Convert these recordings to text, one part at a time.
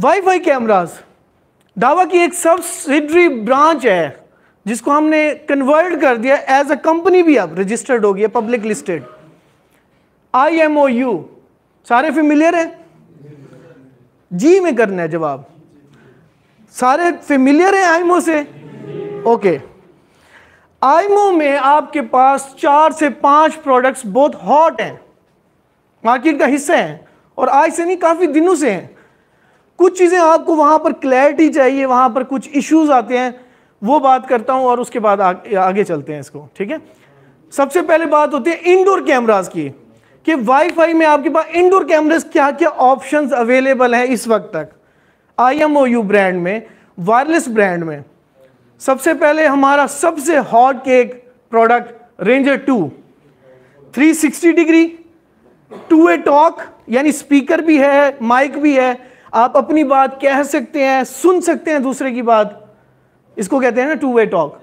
wifi cameras दावा की एक सब्सिडरी ब्रांच है जिसको हमने कन्वर्ट कर दिया एज अ कंपनी भी अब रजिस्टर्ड हो गई है public listed I M O U सारे फेमिलियर हैं जी में करना है जवाब सारे फेमिलियर हैं आईमो से ओके आईमो में आपके पास चार से पांच प्रोडक्ट्स बहुत हॉट हैं मार्केट का हिस्सा हैं और आज से नहीं काफ़ी दिनों से हैं कुछ चीज़ें आपको वहाँ पर क्लैरिटी चाहिए वहाँ पर कुछ इश्यूज आते हैं वो बात करता हूँ और उसके बाद आ, आगे चलते हैं इसको ठीक है सबसे पहले बात होती है इंडोर कैमराज की कि वाईफाई में आपके पास इंडोर कैमराज क्या क्या ऑप्शंस अवेलेबल हैं इस वक्त तक यू ब्रांड में वायरलेस ब्रांड में सबसे पहले हमारा सबसे hot cake product ranger two 360 degree two way talk यानी स्पीकर भी है माइक भी है आप अपनी बात कह सकते हैं सुन सकते हैं दूसरे की बात इसको कहते हैं ना टू वे टॉक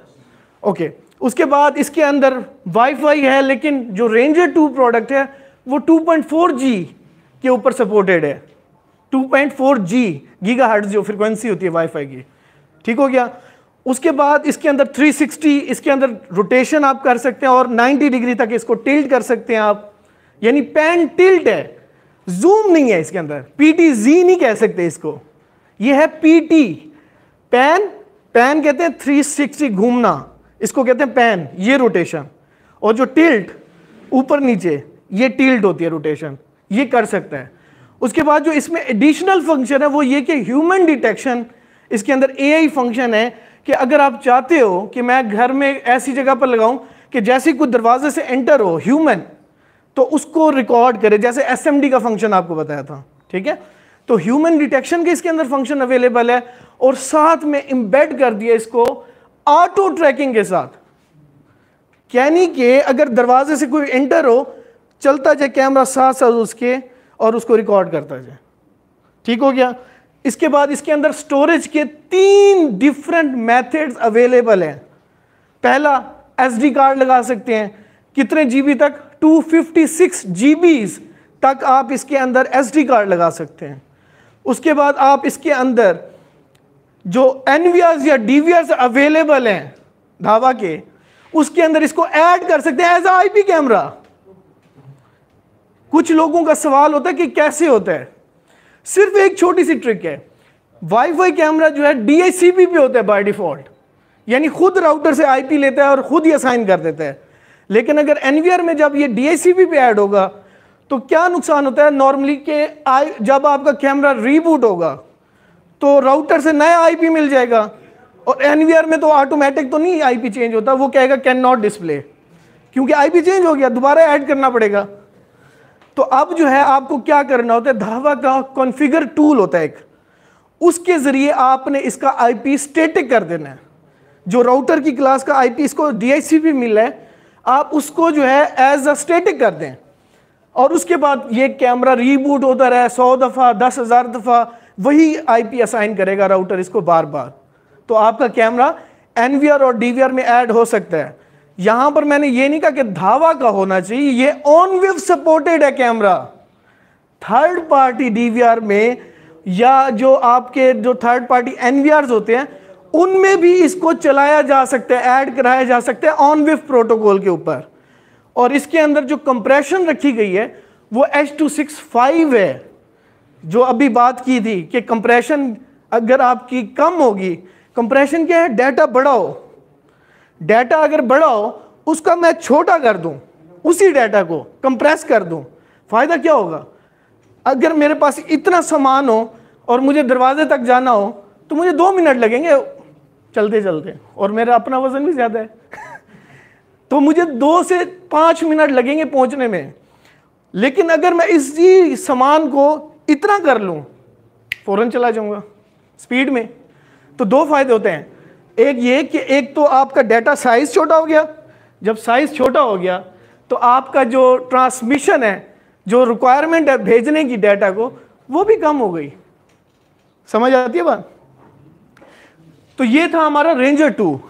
ओके उसके बाद इसके अंदर वाईफाई है लेकिन जो रेंजर टू प्रोडक्ट है वो जी के ऊपर सपोर्टेड है गीगा गीगाहर्ट्ज़ जो फ्रिक्वेंसी होती है वाईफाई की ठीक हो गया उसके बाद इसके अंदर 360 इसके अंदर रोटेशन आप कर सकते हैं और 90 डिग्री तक इसको टिल्ट कर सकते हैं आप यानी पैन टिल्ट है जूम नहीं है इसके अंदर पीटी जी नहीं कह सकते इसको ये है पीटी पैन पैन कहते हैं थ्री सिक्सटी घूमना इसको कहते हैं पैन ये रोटेशन और जो टिल्ट ऊपर नीचे ये टिल्ट होती है रोटेशन ये कर सकता है उसके बाद जो इसमें एडिशनल फंक्शन है वो ये कि ह्यूमन डिटेक्शन इसके अंदर एआई फंक्शन है कि अगर आप चाहते हो कि मैं घर में ऐसी जगह पर लगाऊं कि जैसे कुछ दरवाजे से एंटर हो ह्यूमन तो उसको रिकॉर्ड करे जैसे एस का फंक्शन आपको बताया था ठीक है तो ह्यूमन डिटेक्शन के इसके अंदर फंक्शन अवेलेबल है और साथ में इम्बेड कर दिया इसको ऑटो ट्रैकिंग के साथ यानी के अगर दरवाजे से कोई एंटर हो चलता जाए कैमरा साथ साथ उसके और उसको रिकॉर्ड करता जाए ठीक हो गया इसके बाद इसके अंदर स्टोरेज के तीन डिफरेंट मेथड्स अवेलेबल हैं पहला एसडी कार्ड लगा सकते हैं कितने जीबी तक 256 जीबीज तक आप इसके अंदर एसडी कार्ड लगा सकते हैं उसके बाद आप इसके अंदर जो एन या डी अवेलेबल हैं धावा के उसके अंदर इसको ऐड कर सकते हैं एज आईपी कैमरा कुछ लोगों का सवाल होता है कि कैसे होता है सिर्फ एक छोटी सी ट्रिक है वाईफाई कैमरा जो है डी पे होता है बाय डिफॉल्ट यानी खुद राउटर से आईपी लेता है और खुद ही असाइन कर देता है लेकिन अगर एनवीआर में जब ये डीएसीबी पे ऐड होगा तो क्या नुकसान होता है नॉर्मली के आई जब आपका कैमरा रीबूट होगा तो राउटर से नया आईपी मिल जाएगा और एनवीआर में तो ऑटोमेटिक तो नहीं आईपी चेंज होता वो कहेगा कैन नॉट डिस्प्ले क्योंकि आईपी चेंज हो गया दोबारा ऐड करना पड़ेगा तो अब जो है आपको क्या करना होता है धावा का कॉन्फ़िगर टूल होता है एक उसके ज़रिए आपने इसका आईपी स्टेटिक कर देना है जो राउटर की क्लास का आईपी इसको डीआईसीपी मिला है आप उसको जो है एज अ स्टेटिक कर दें और उसके बाद ये कैमरा रीबूट होता रहे सौ दफ़ा दस हज़ार दफ़ा वही आईपी असाइन करेगा राउटर इसको बार बार तो आपका कैमरा एनवीआर और डीवीआर में ऐड हो सकता है यहाँ पर मैंने ये नहीं कहा कि धावा का होना चाहिए ये ऑन विव सपोर्टेड है कैमरा थर्ड पार्टी डीवीआर में या जो आपके जो थर्ड पार्टी एनवीआर होते हैं उनमें भी इसको चलाया जा सकता है ऐड कराया जा सकता है ऑन विफ प्रोटोकॉल के ऊपर और इसके अंदर जो कंप्रेशन रखी गई है वो एच टू सिक्स फाइव है जो अभी बात की थी कि कंप्रेशन अगर आपकी कम होगी कंप्रेशन क्या है डाटा बढ़ाओ डेटा डाटा अगर बढ़ाओ उसका मैं छोटा कर दूं उसी डाटा को कंप्रेस कर दूं फ़ायदा क्या होगा अगर मेरे पास इतना सामान हो और मुझे दरवाजे तक जाना हो तो मुझे दो मिनट लगेंगे चलते चलते और मेरा अपना वजन भी ज़्यादा है तो मुझे दो से पाँच मिनट लगेंगे पहुंचने में लेकिन अगर मैं इसी सामान को इतना कर लूँ फ़ौरन चला जाऊँगा स्पीड में तो दो फायदे होते हैं एक ये कि एक तो आपका डाटा साइज़ छोटा हो गया जब साइज़ छोटा हो गया तो आपका जो ट्रांसमिशन है जो रिक्वायरमेंट है भेजने की डाटा को वो भी कम हो गई समझ आती है बात तो ये था हमारा रेंजर टू